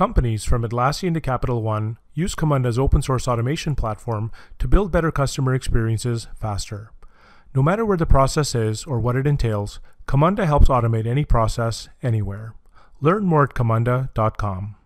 Companies from Atlassian to Capital One use Commanda's open source automation platform to build better customer experiences faster. No matter where the process is or what it entails, Commanda helps automate any process anywhere. Learn more at commanda.com.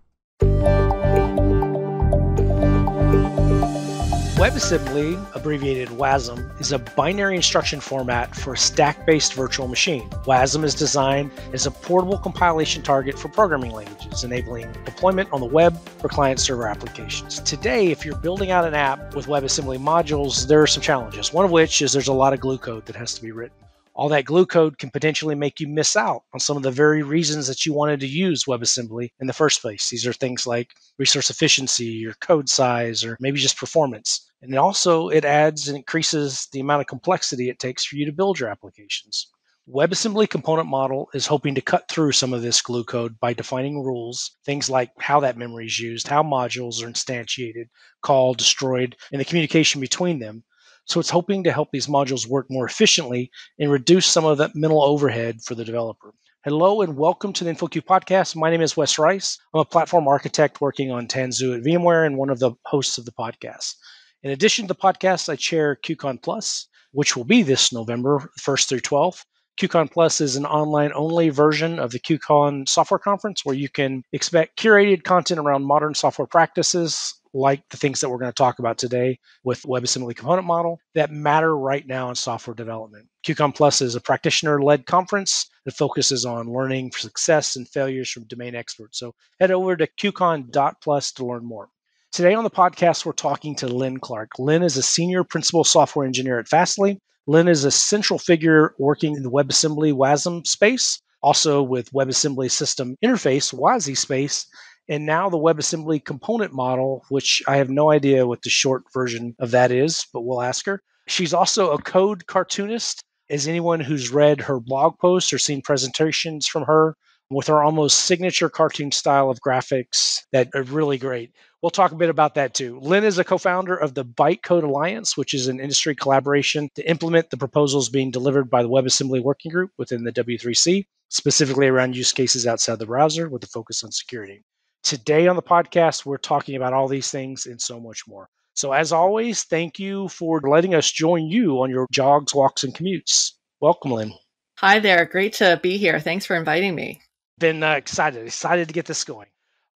WebAssembly, abbreviated WASM, is a binary instruction format for a stack based virtual machine. WASM is designed as a portable compilation target for programming languages, enabling deployment on the web for client server applications. Today, if you're building out an app with WebAssembly modules, there are some challenges, one of which is there's a lot of glue code that has to be written. All that glue code can potentially make you miss out on some of the very reasons that you wanted to use WebAssembly in the first place. These are things like resource efficiency your code size or maybe just performance. And also, it adds and increases the amount of complexity it takes for you to build your applications. WebAssembly component model is hoping to cut through some of this glue code by defining rules, things like how that memory is used, how modules are instantiated, called, destroyed, and the communication between them. So it's hoping to help these modules work more efficiently and reduce some of that mental overhead for the developer. Hello and welcome to the InfoQ podcast. My name is Wes Rice. I'm a platform architect working on Tanzu at VMware and one of the hosts of the podcast. In addition to the podcast, I chair QCon Plus, which will be this November 1st through 12th. QCon Plus is an online only version of the QCon software conference where you can expect curated content around modern software practices, like the things that we're going to talk about today with WebAssembly component model that matter right now in software development. QCon Plus is a practitioner led conference that focuses on learning for success and failures from domain experts. So head over to qcon.plus to learn more. Today on the podcast, we're talking to Lynn Clark. Lynn is a senior principal software engineer at Fastly. Lynn is a central figure working in the WebAssembly WASM space, also with WebAssembly System Interface WASI space, and now the WebAssembly component model, which I have no idea what the short version of that is, but we'll ask her. She's also a code cartoonist. As anyone who's read her blog posts or seen presentations from her, with our almost signature cartoon style of graphics that are really great. We'll talk a bit about that too. Lynn is a co founder of the Byte Code Alliance, which is an industry collaboration to implement the proposals being delivered by the WebAssembly Working Group within the W3C, specifically around use cases outside the browser with a focus on security. Today on the podcast, we're talking about all these things and so much more. So, as always, thank you for letting us join you on your jogs, walks, and commutes. Welcome, Lynn. Hi there. Great to be here. Thanks for inviting me been uh, excited, excited to get this going.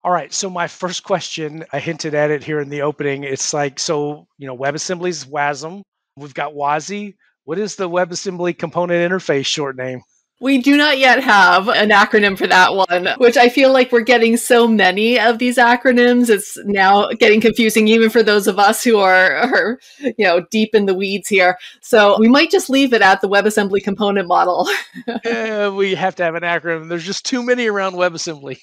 All right. So my first question, I hinted at it here in the opening. It's like so, you know, WebAssembly's WASM. We've got WASI. What is the WebAssembly component interface short name? We do not yet have an acronym for that one, which I feel like we're getting so many of these acronyms. It's now getting confusing even for those of us who are, are you know, deep in the weeds here. So we might just leave it at the WebAssembly component model. uh, we have to have an acronym. There's just too many around WebAssembly.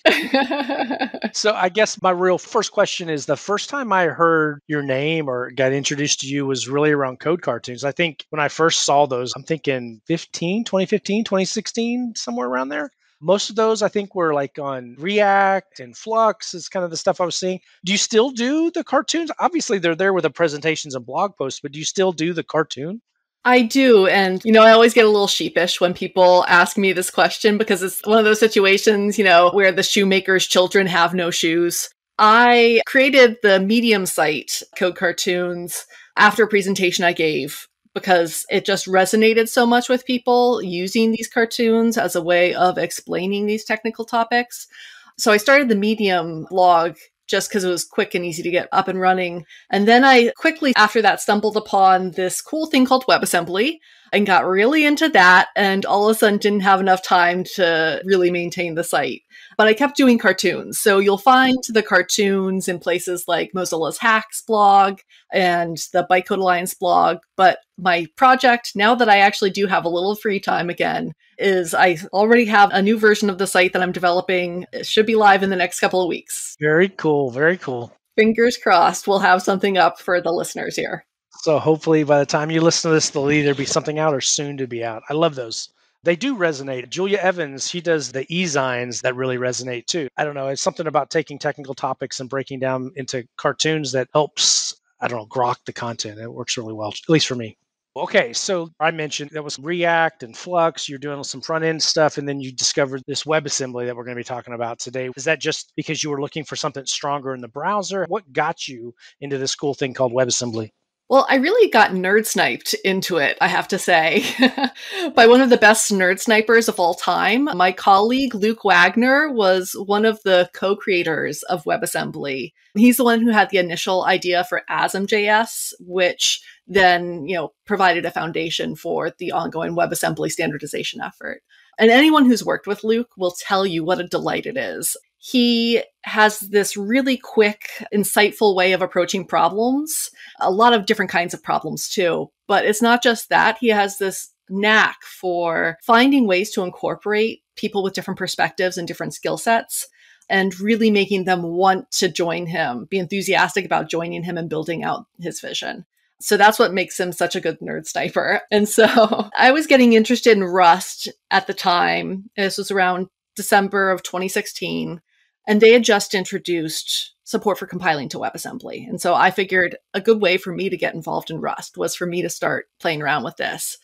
so I guess my real first question is the first time I heard your name or got introduced to you was really around code cartoons. I think when I first saw those, I'm thinking 15, 2015, 2016 16, somewhere around there. Most of those I think were like on React and Flux is kind of the stuff I was seeing. Do you still do the cartoons? Obviously they're there with the presentations and blog posts, but do you still do the cartoon? I do. And, you know, I always get a little sheepish when people ask me this question because it's one of those situations, you know, where the shoemaker's children have no shoes. I created the medium site Code Cartoons after a presentation I gave because it just resonated so much with people using these cartoons as a way of explaining these technical topics. So I started the Medium blog just because it was quick and easy to get up and running. And then I quickly, after that, stumbled upon this cool thing called WebAssembly and got really into that. And all of a sudden, didn't have enough time to really maintain the site but I kept doing cartoons. So you'll find the cartoons in places like Mozilla's Hacks blog and the Bytecode Alliance blog. But my project, now that I actually do have a little free time again, is I already have a new version of the site that I'm developing. It should be live in the next couple of weeks. Very cool. Very cool. Fingers crossed, we'll have something up for the listeners here. So hopefully by the time you listen to this, there'll either be something out or soon to be out. I love those they do resonate. Julia Evans, he does the e-zines that really resonate too. I don't know, it's something about taking technical topics and breaking down into cartoons that helps, I don't know, grok the content. It works really well, at least for me. Okay, so I mentioned there was React and Flux. You're doing some front end stuff, and then you discovered this WebAssembly that we're going to be talking about today. Is that just because you were looking for something stronger in the browser? What got you into this cool thing called WebAssembly? Well, I really got nerd sniped into it, I have to say, by one of the best nerd snipers of all time. My colleague, Luke Wagner, was one of the co creators of WebAssembly. He's the one who had the initial idea for ASM.js, which then you know provided a foundation for the ongoing WebAssembly standardization effort. And anyone who's worked with Luke will tell you what a delight it is he has this really quick, insightful way of approaching problems, a lot of different kinds of problems too. But it's not just that. He has this knack for finding ways to incorporate people with different perspectives and different skill sets and really making them want to join him, be enthusiastic about joining him and building out his vision. So that's what makes him such a good nerd sniper. And so I was getting interested in Rust at the time. This was around December of 2016. And they had just introduced support for compiling to WebAssembly. And so I figured a good way for me to get involved in Rust was for me to start playing around with this.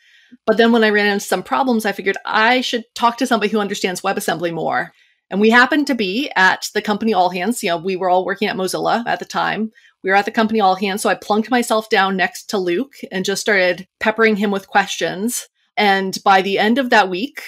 But then when I ran into some problems, I figured I should talk to somebody who understands WebAssembly more. And we happened to be at the company All Hands. You know, we were all working at Mozilla at the time. We were at the company All Hands. So I plunked myself down next to Luke and just started peppering him with questions. And by the end of that week,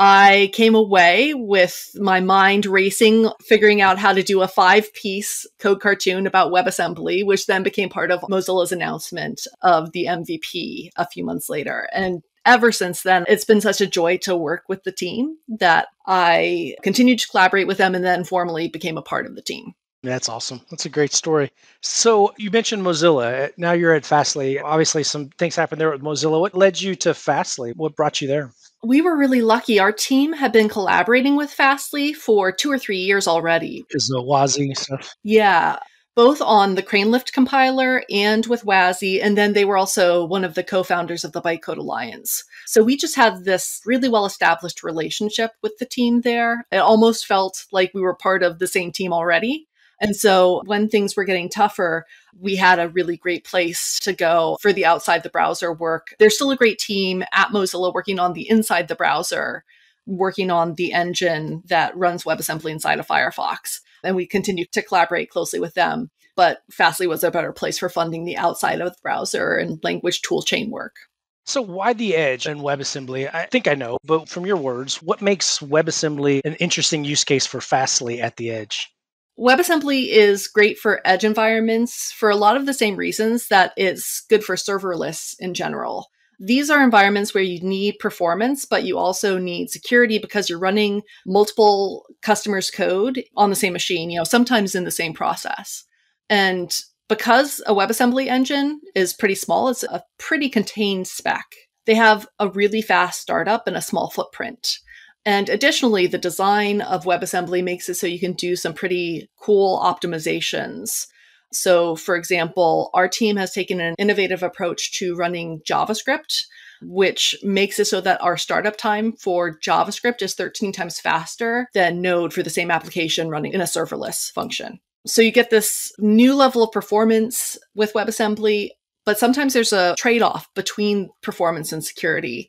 I came away with my mind racing, figuring out how to do a five piece code cartoon about WebAssembly, which then became part of Mozilla's announcement of the MVP a few months later. And ever since then, it's been such a joy to work with the team that I continued to collaborate with them and then formally became a part of the team. That's awesome. That's a great story. So you mentioned Mozilla. Now you're at Fastly. Obviously, some things happened there with Mozilla. What led you to Fastly? What brought you there? we were really lucky. Our team had been collaborating with Fastly for two or three years already. Is the WASI stuff? Yeah, both on the Crane Lift compiler and with WASI. And then they were also one of the co founders of the Bytecode Alliance. So we just had this really well established relationship with the team there. It almost felt like we were part of the same team already. And so when things were getting tougher, we had a really great place to go for the outside the browser work. There's still a great team at Mozilla working on the inside the browser, working on the engine that runs WebAssembly inside of Firefox. And we continue to collaborate closely with them. But Fastly was a better place for funding the outside of the browser and language toolchain work. So, why the edge and WebAssembly? I think I know, but from your words, what makes WebAssembly an interesting use case for Fastly at the edge? WebAssembly is great for edge environments for a lot of the same reasons that it's good for serverless in general. These are environments where you need performance, but you also need security because you're running multiple customers' code on the same machine, you know, sometimes in the same process. And because a WebAssembly engine is pretty small, it's a pretty contained spec. They have a really fast startup and a small footprint. And additionally, the design of WebAssembly makes it so you can do some pretty cool optimizations. So, for example, our team has taken an innovative approach to running JavaScript, which makes it so that our startup time for JavaScript is 13 times faster than Node for the same application running in a serverless function. So, you get this new level of performance with WebAssembly, but sometimes there's a trade off between performance and security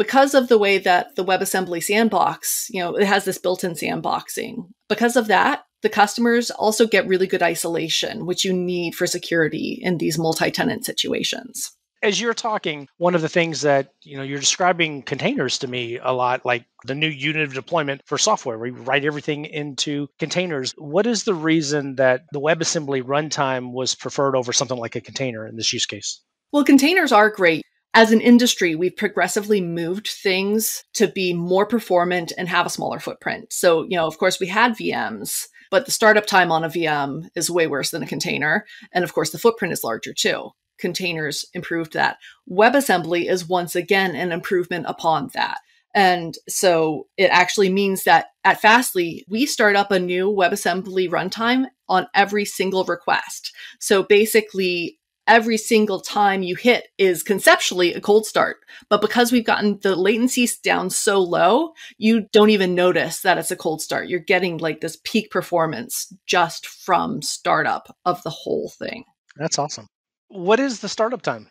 because of the way that the WebAssembly sandbox, you know, it has this built-in sandboxing. Because of that, the customers also get really good isolation, which you need for security in these multi-tenant situations. As you're talking, one of the things that, you know, you're describing containers to me a lot, like the new unit of deployment for software. We write everything into containers. What is the reason that the WebAssembly runtime was preferred over something like a container in this use case? Well, containers are great as an industry, we've progressively moved things to be more performant and have a smaller footprint. So, you know, of course, we had VMs, but the startup time on a VM is way worse than a container. And of course, the footprint is larger too. Containers improved that. WebAssembly is once again an improvement upon that. And so it actually means that at Fastly, we start up a new WebAssembly runtime on every single request. So basically, every single time you hit is conceptually a cold start. But because we've gotten the latencies down so low, you don't even notice that it's a cold start. You're getting like this peak performance just from startup of the whole thing. That's awesome. What is the startup time?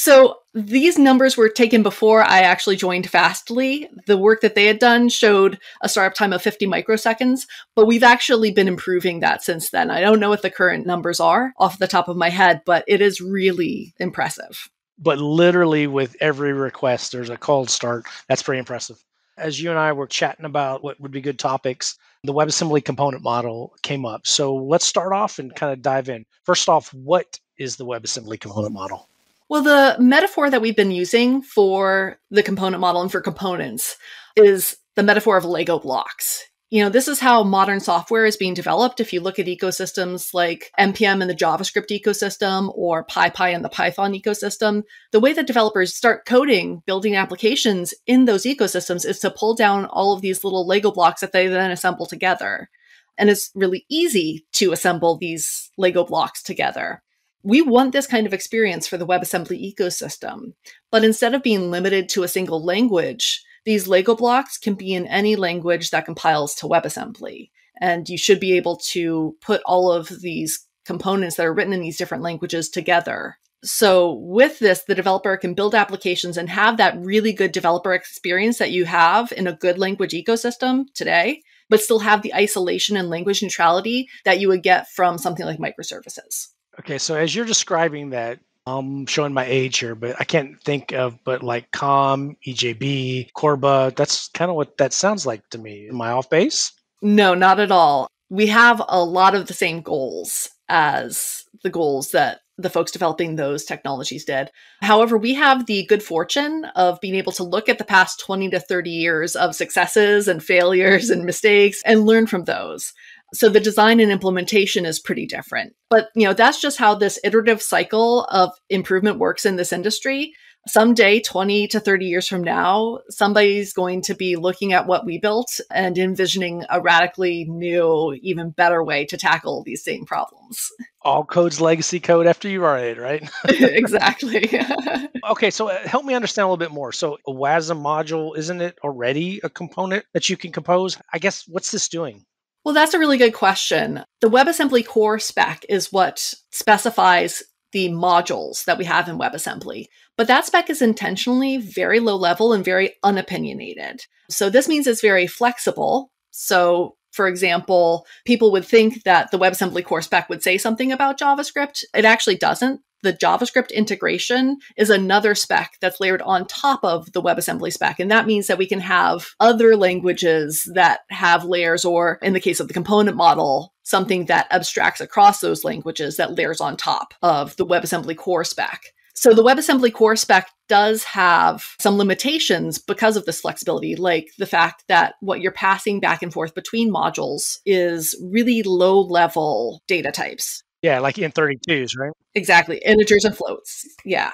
So these numbers were taken before I actually joined Fastly. The work that they had done showed a startup time of 50 microseconds, but we've actually been improving that since then. I don't know what the current numbers are off the top of my head, but it is really impressive. But literally, with every request, there's a cold start. That's pretty impressive. As you and I were chatting about what would be good topics, the WebAssembly component model came up. So let's start off and kind of dive in. First off, what is the WebAssembly component model? Well, the metaphor that we've been using for the component model and for components is the metaphor of Lego blocks. You know, this is how modern software is being developed. If you look at ecosystems like NPM and the JavaScript ecosystem or PyPy and the Python ecosystem, the way that developers start coding, building applications in those ecosystems is to pull down all of these little Lego blocks that they then assemble together. And it's really easy to assemble these Lego blocks together. We want this kind of experience for the WebAssembly ecosystem, but instead of being limited to a single language, these Lego blocks can be in any language that compiles to WebAssembly. And you should be able to put all of these components that are written in these different languages together. So, with this, the developer can build applications and have that really good developer experience that you have in a good language ecosystem today, but still have the isolation and language neutrality that you would get from something like microservices. Okay, so as you're describing that, I'm showing my age here, but I can't think of but like Com, EJB, Corba. That's kind of what that sounds like to me. Am I off base? No, not at all. We have a lot of the same goals as the goals that the folks developing those technologies did. However, we have the good fortune of being able to look at the past 20 to 30 years of successes and failures and mistakes and learn from those. So the design and implementation is pretty different. But you know, that's just how this iterative cycle of improvement works in this industry. Someday, 20 to 30 years from now, somebody's going to be looking at what we built and envisioning a radically new, even better way to tackle these same problems. All code's legacy code after you run it, right? exactly. okay, so uh, help me understand a little bit more. So, a WASM module, isn't it already a component that you can compose? I guess what's this doing? Well, that's a really good question. The WebAssembly core spec is what specifies the modules that we have in WebAssembly. But that spec is intentionally very low level and very unopinionated. So this means it's very flexible. So for example, people would think that the WebAssembly core spec would say something about JavaScript. It actually doesn't the JavaScript integration is another spec that's layered on top of the WebAssembly spec. And that means that we can have other languages that have layers, or in the case of the component model, something that abstracts across those languages that layers on top of the WebAssembly core spec. So the WebAssembly core spec does have some limitations because of this flexibility, like the fact that what you're passing back and forth between modules is really low level data types. Yeah, like in 32s, right? Exactly. Integers and floats. Yeah.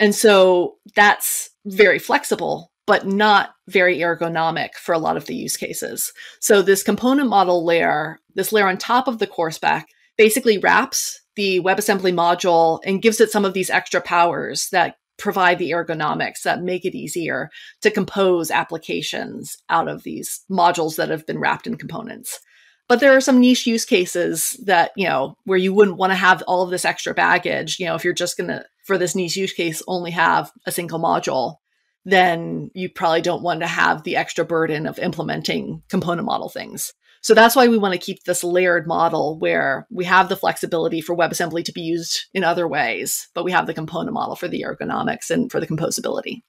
And so that's very flexible, but not very ergonomic for a lot of the use cases. So this component model layer, this layer on top of the core spec, basically wraps the WebAssembly module and gives it some of these extra powers that provide the ergonomics that make it easier to compose applications out of these modules that have been wrapped in components but there are some niche use cases that you know where you wouldn't want to have all of this extra baggage you know if you're just going to for this niche use case only have a single module then you probably don't want to have the extra burden of implementing component model things so that's why we want to keep this layered model where we have the flexibility for WebAssembly to be used in other ways, but we have the component model for the ergonomics and for the composability.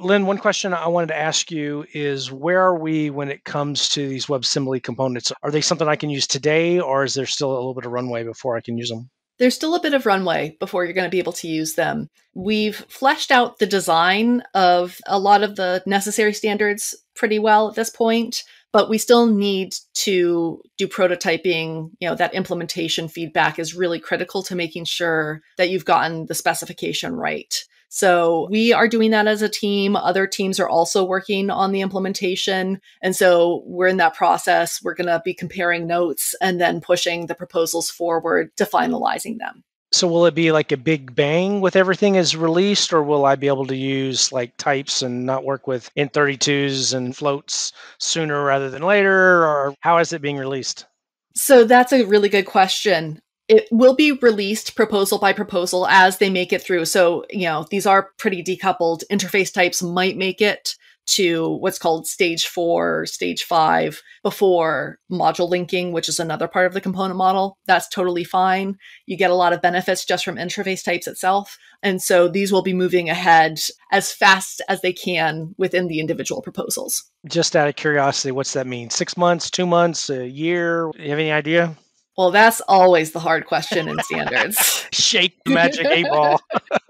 Lynn, one question I wanted to ask you is where are we when it comes to these WebAssembly components? Are they something I can use today, or is there still a little bit of runway before I can use them? There's still a bit of runway before you're going to be able to use them. We've fleshed out the design of a lot of the necessary standards pretty well at this point, but we still need to do prototyping. You know, that implementation feedback is really critical to making sure that you've gotten the specification right. So we are doing that as a team. Other teams are also working on the implementation. And so we're in that process. We're going to be comparing notes and then pushing the proposals forward to finalizing them. So will it be like a big bang with everything is released or will I be able to use like types and not work with in 32s and floats sooner rather than later or how is it being released? So that's a really good question it will be released proposal by proposal as they make it through. So, you know, these are pretty decoupled. Interface types might make it to what's called stage four, stage five before module linking, which is another part of the component model. That's totally fine. You get a lot of benefits just from interface types itself. And so these will be moving ahead as fast as they can within the individual proposals. Just out of curiosity, what's that mean? Six months, two months, a year? You have any idea? Well, that's always the hard question in standards. Shake the magic eight ball.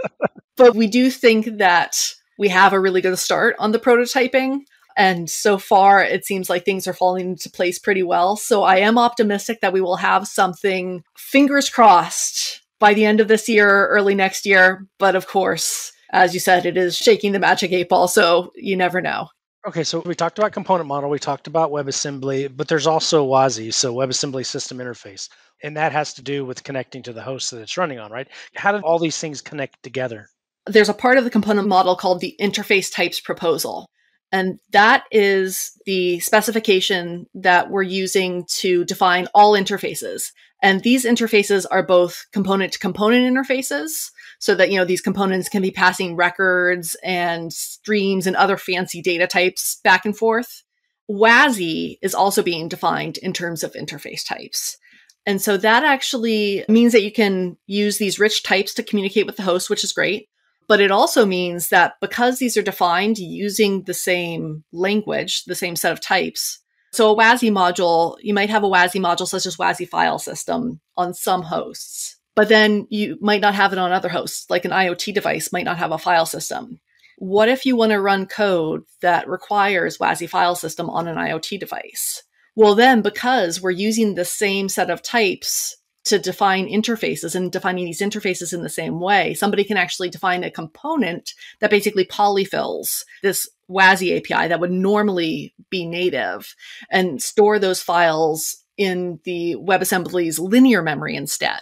but we do think that we have a really good start on the prototyping. And so far, it seems like things are falling into place pretty well. So I am optimistic that we will have something, fingers crossed, by the end of this year, early next year. But of course, as you said, it is shaking the magic eight ball. So you never know. Okay, so we talked about component model, we talked about WebAssembly, but there's also WASI, so WebAssembly System Interface. And that has to do with connecting to the host that it's running on, right? How do all these things connect together? There's a part of the component model called the interface types proposal. And that is the specification that we're using to define all interfaces. And these interfaces are both component to component interfaces so that, you know, these components can be passing records and streams and other fancy data types back and forth. WASI is also being defined in terms of interface types. And so that actually means that you can use these rich types to communicate with the host, which is great. But it also means that because these are defined using the same language, the same set of types, so a WASI module, you might have a WASI module such as WASI file system on some hosts, but then you might not have it on other hosts, like an IoT device might not have a file system. What if you want to run code that requires WASI file system on an IoT device? Well, then because we're using the same set of types to define interfaces and defining these interfaces in the same way. Somebody can actually define a component that basically polyfills this WASI API that would normally be native and store those files in the WebAssembly's linear memory instead.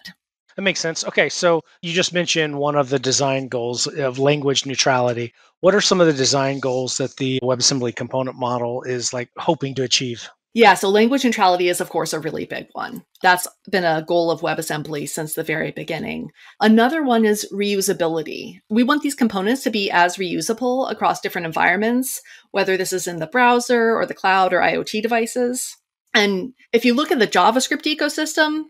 That makes sense. Okay, so you just mentioned one of the design goals of language neutrality. What are some of the design goals that the WebAssembly component model is like hoping to achieve? Yeah, so language neutrality is, of course, a really big one. That's been a goal of WebAssembly since the very beginning. Another one is reusability. We want these components to be as reusable across different environments, whether this is in the browser or the cloud or IoT devices. And if you look at the JavaScript ecosystem,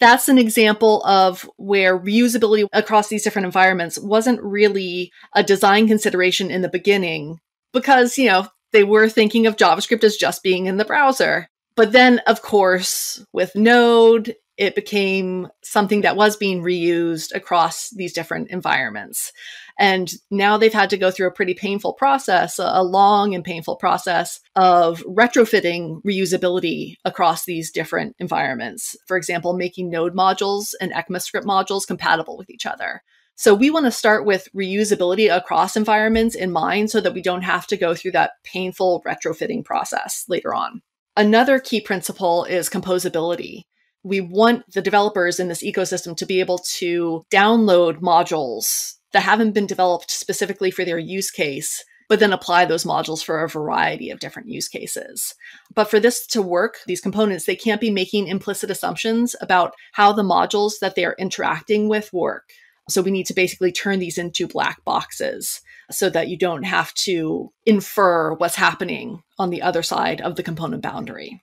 that's an example of where reusability across these different environments wasn't really a design consideration in the beginning because you know they were thinking of JavaScript as just being in the browser. But then, of course, with Node, it became something that was being reused across these different environments. And now they've had to go through a pretty painful process, a long and painful process of retrofitting reusability across these different environments. For example, making node modules and ECMAScript modules compatible with each other. So we want to start with reusability across environments in mind so that we don't have to go through that painful retrofitting process later on. Another key principle is composability. We want the developers in this ecosystem to be able to download modules that haven't been developed specifically for their use case but then apply those modules for a variety of different use cases. But for this to work, these components, they can't be making implicit assumptions about how the modules that they are interacting with work. So we need to basically turn these into black boxes so that you don't have to infer what's happening on the other side of the component boundary.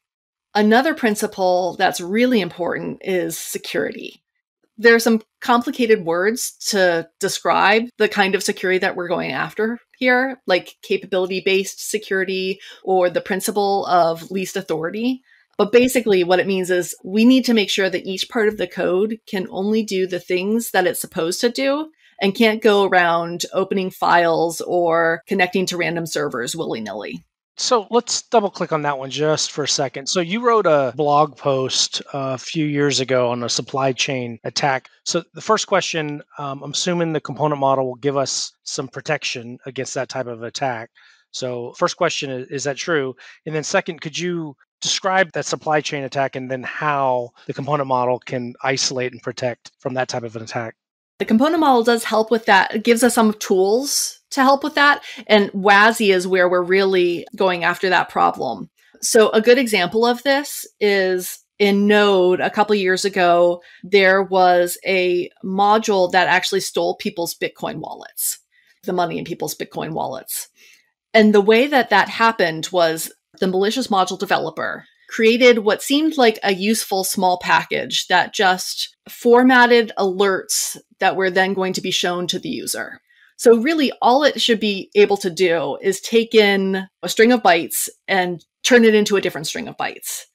Another principle that's really important is security. There are some complicated words to describe the kind of security that we're going after here, like capability based security or the principle of least authority. But basically, what it means is we need to make sure that each part of the code can only do the things that it's supposed to do and can't go around opening files or connecting to random servers willy nilly. So let's double click on that one just for a second. So you wrote a blog post uh, a few years ago on a supply chain attack. So the first question, um, I'm assuming the component model will give us some protection against that type of attack. So first question is, is that true? And then second, could you describe that supply chain attack and then how the component model can isolate and protect from that type of an attack. The component model does help with that. It gives us some tools to help with that. And WASI is where we're really going after that problem. So, a good example of this is in Node a couple years ago, there was a module that actually stole people's Bitcoin wallets, the money in people's Bitcoin wallets. And the way that that happened was the malicious module developer created what seemed like a useful small package that just formatted alerts that were then going to be shown to the user. So, really, all it should be able to do is take in a string of bytes and turn it into a different string of bytes.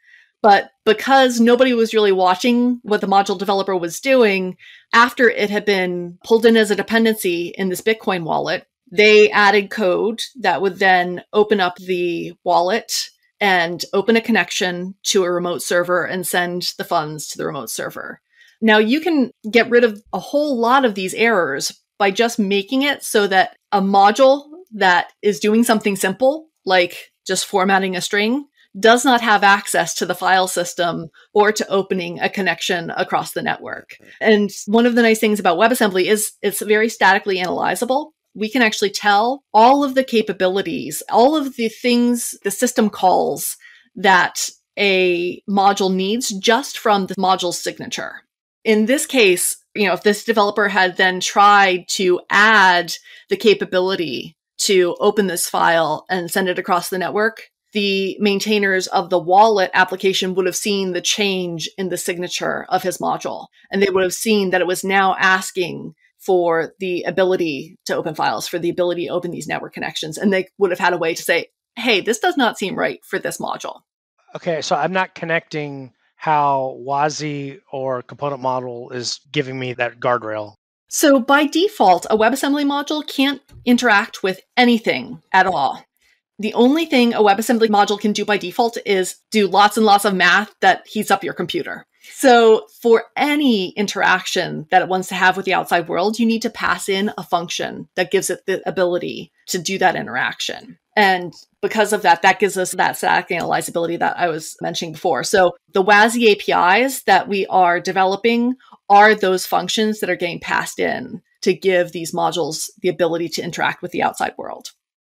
But because nobody was really watching what the module developer was doing, after it had been pulled in as a dependency in this Bitcoin wallet, they added code that would then open up the wallet and open a connection to a remote server and send the funds to the remote server. Now, you can get rid of a whole lot of these errors by just making it so that a module that is doing something simple, like just formatting a string, does not have access to the file system or to opening a connection across the network. And one of the nice things about WebAssembly is it's very statically analyzable we can actually tell all of the capabilities, all of the things the system calls that a module needs just from the module signature. In this case, you know, if this developer had then tried to add the capability to open this file and send it across the network, the maintainers of the wallet application would have seen the change in the signature of his module. And they would have seen that it was now asking for the ability to open files, for the ability to open these network connections. And they would have had a way to say, hey, this does not seem right for this module. Okay, so I'm not connecting how WASI or component model is giving me that guardrail. So by default, a WebAssembly module can't interact with anything at all. The only thing a WebAssembly module can do by default is do lots and lots of math that heats up your computer. So, for any interaction that it wants to have with the outside world, you need to pass in a function that gives it the ability to do that interaction. And because of that, that gives us that stack analyzability that I was mentioning before. So, the WASI APIs that we are developing are those functions that are getting passed in to give these modules the ability to interact with the outside world.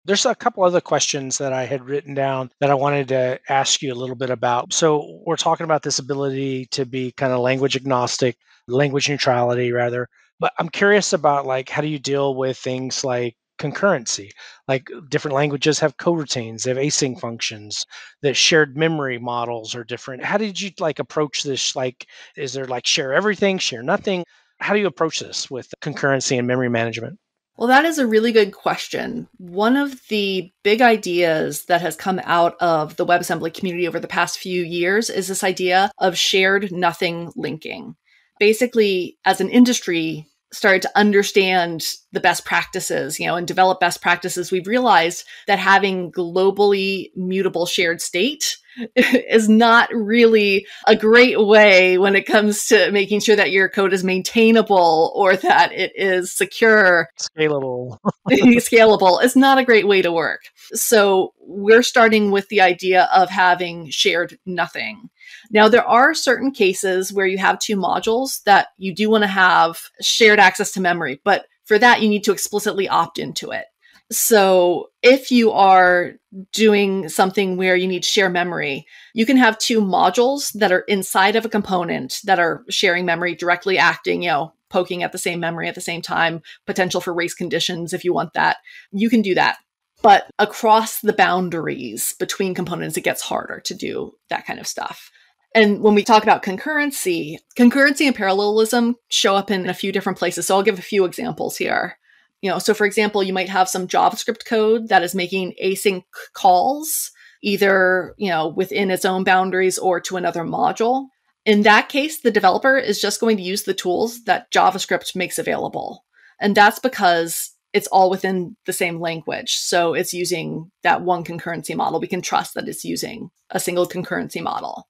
There's a couple other questions that I had written down that I wanted to ask you a little bit about. So, we're talking about this ability to be kind of language agnostic, language neutrality, rather. But I'm curious about like how do you deal with things like concurrency. Like different languages have coroutines, they have async functions, that shared memory models are different. How did you like approach this? Like, is there like share everything, share nothing? How do you approach this with concurrency and memory management? Well, that is a really good question. One of the big ideas that has come out of the WebAssembly community over the past few years is this idea of shared nothing linking. Basically, as an industry, started to understand the best practices, you know, and develop best practices, we've realized that having globally mutable shared state is not really a great way when it comes to making sure that your code is maintainable or that it is secure. Scalable. scalable is not a great way to work. So we're starting with the idea of having shared nothing. Now, there are certain cases where you have two modules that you do want to have shared access to memory, but for that, you need to explicitly opt into it. So if you are doing something where you need share memory, you can have two modules that are inside of a component that are sharing memory, directly acting, you know, poking at the same memory at the same time, potential for race conditions if you want that. You can do that. But across the boundaries between components, it gets harder to do that kind of stuff. And when we talk about concurrency, concurrency and parallelism show up in a few different places. So I'll give a few examples here. You know, so for example, you might have some JavaScript code that is making async calls, either, you know, within its own boundaries or to another module. In that case, the developer is just going to use the tools that JavaScript makes available. And that's because it's all within the same language. So it's using that one concurrency model. We can trust that it's using a single concurrency model.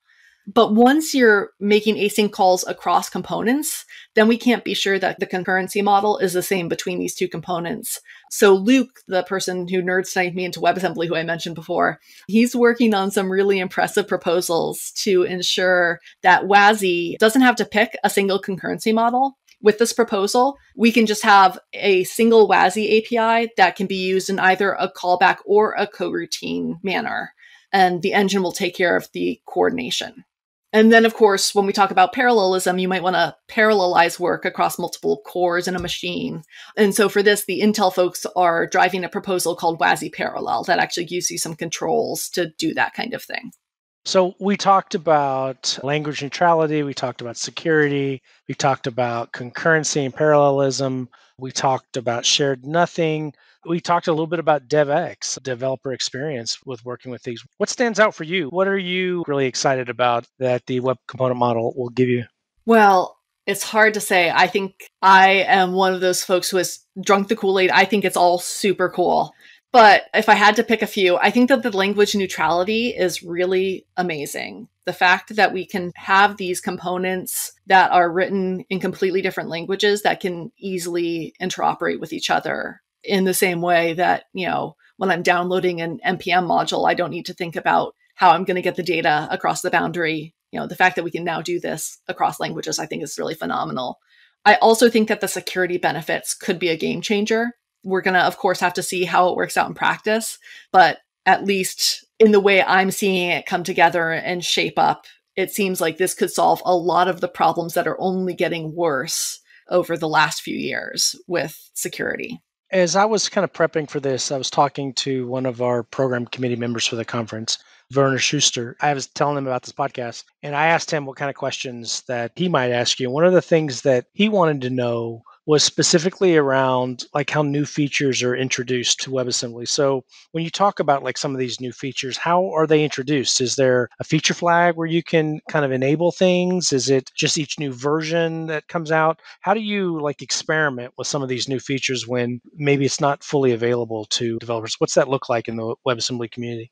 But once you're making async calls across components, then we can't be sure that the concurrency model is the same between these two components. So Luke, the person who nerd sniped me into WebAssembly, who I mentioned before, he's working on some really impressive proposals to ensure that WASI doesn't have to pick a single concurrency model. With this proposal, we can just have a single WASI API that can be used in either a callback or a coroutine manner, and the engine will take care of the coordination. And then, of course, when we talk about parallelism, you might want to parallelize work across multiple cores in a machine. And so, for this, the Intel folks are driving a proposal called WASI Parallel that actually gives you some controls to do that kind of thing. So, we talked about language neutrality, we talked about security, we talked about concurrency and parallelism. We talked about shared nothing. We talked a little bit about DevX, developer experience with working with these. What stands out for you? What are you really excited about that the web component model will give you? Well, it's hard to say. I think I am one of those folks who has drunk the Kool Aid. I think it's all super cool. But if I had to pick a few, I think that the language neutrality is really amazing. The fact that we can have these components that are written in completely different languages that can easily interoperate with each other in the same way that, you know, when I'm downloading an NPM module, I don't need to think about how I'm going to get the data across the boundary. You know, the fact that we can now do this across languages, I think is really phenomenal. I also think that the security benefits could be a game changer we're going to, of course, have to see how it works out in practice, but at least in the way I'm seeing it come together and shape up, it seems like this could solve a lot of the problems that are only getting worse over the last few years with security. As I was kind of prepping for this, I was talking to one of our program committee members for the conference, Werner Schuster. I was telling him about this podcast, and I asked him what kind of questions that he might ask you. One of the things that he wanted to know was specifically around like how new features are introduced to WebAssembly. So when you talk about like some of these new features, how are they introduced? Is there a feature flag where you can kind of enable things? Is it just each new version that comes out? How do you like experiment with some of these new features when maybe it's not fully available to developers? What's that look like in the WebAssembly community?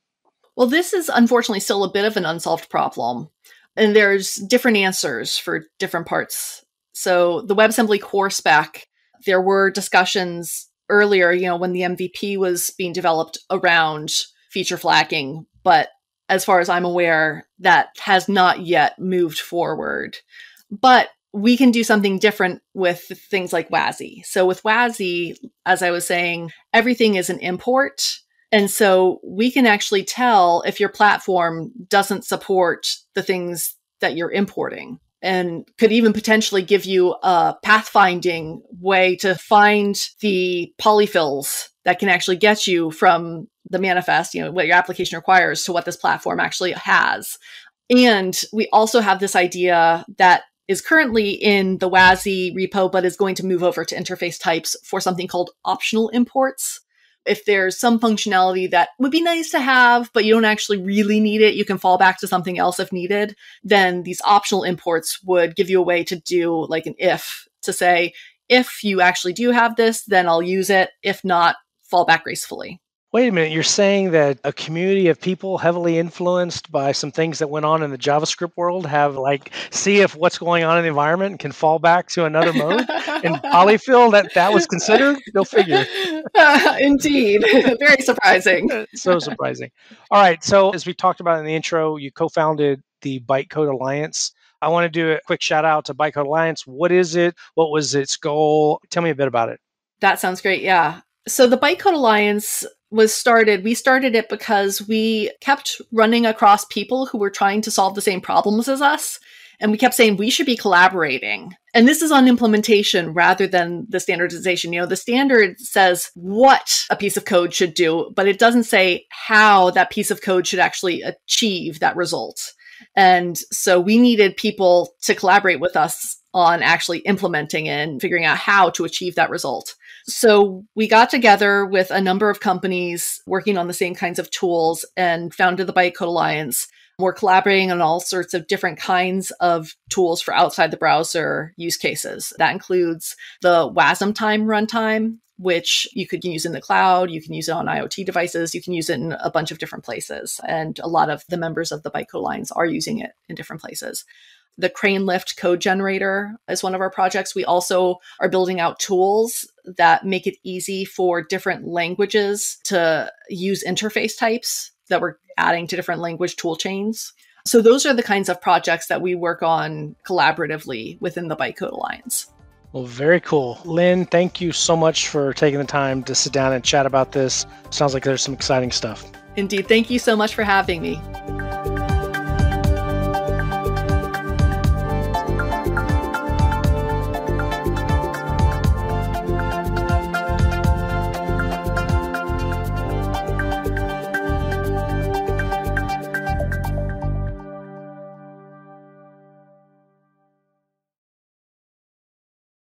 Well, this is unfortunately still a bit of an unsolved problem. And there's different answers for different parts so the WebAssembly core spec, there were discussions earlier, you know, when the MVP was being developed around feature flagging, but as far as I'm aware, that has not yet moved forward. But we can do something different with things like WASI. So with WASI, as I was saying, everything is an import. And so we can actually tell if your platform doesn't support the things that you're importing and could even potentially give you a pathfinding way to find the polyfills that can actually get you from the manifest, you know, what your application requires to what this platform actually has. And we also have this idea that is currently in the WASI repo, but is going to move over to interface types for something called optional imports, if there's some functionality that would be nice to have, but you don't actually really need it, you can fall back to something else if needed, then these optional imports would give you a way to do like an if to say, if you actually do have this, then I'll use it. If not, fall back gracefully. Wait a minute, you're saying that a community of people heavily influenced by some things that went on in the JavaScript world have like see if what's going on in the environment can fall back to another mode and polyfill that that was considered? No figure. Uh, indeed. Very surprising. so surprising. All right, so as we talked about in the intro, you co-founded the Bytecode Alliance. I want to do a quick shout out to Bytecode Alliance. What is it? What was its goal? Tell me a bit about it. That sounds great. Yeah. So the Bytecode Alliance was started, we started it because we kept running across people who were trying to solve the same problems as us. And we kept saying we should be collaborating. And this is on implementation rather than the standardization. You know, the standard says what a piece of code should do, but it doesn't say how that piece of code should actually achieve that result. And so we needed people to collaborate with us on actually implementing and figuring out how to achieve that result. So we got together with a number of companies working on the same kinds of tools and founded the Bytecode Alliance. We're collaborating on all sorts of different kinds of tools for outside the browser use cases. That includes the WASM time runtime, which you could use in the cloud, you can use it on IoT devices, you can use it in a bunch of different places. And a lot of the members of the Bytecode Alliance are using it in different places the crane lift code generator is one of our projects. We also are building out tools that make it easy for different languages to use interface types that we're adding to different language tool chains. So those are the kinds of projects that we work on collaboratively within the Bytecode Alliance. Well, very cool. Lynn, thank you so much for taking the time to sit down and chat about this. Sounds like there's some exciting stuff. Indeed. Thank you so much for having me.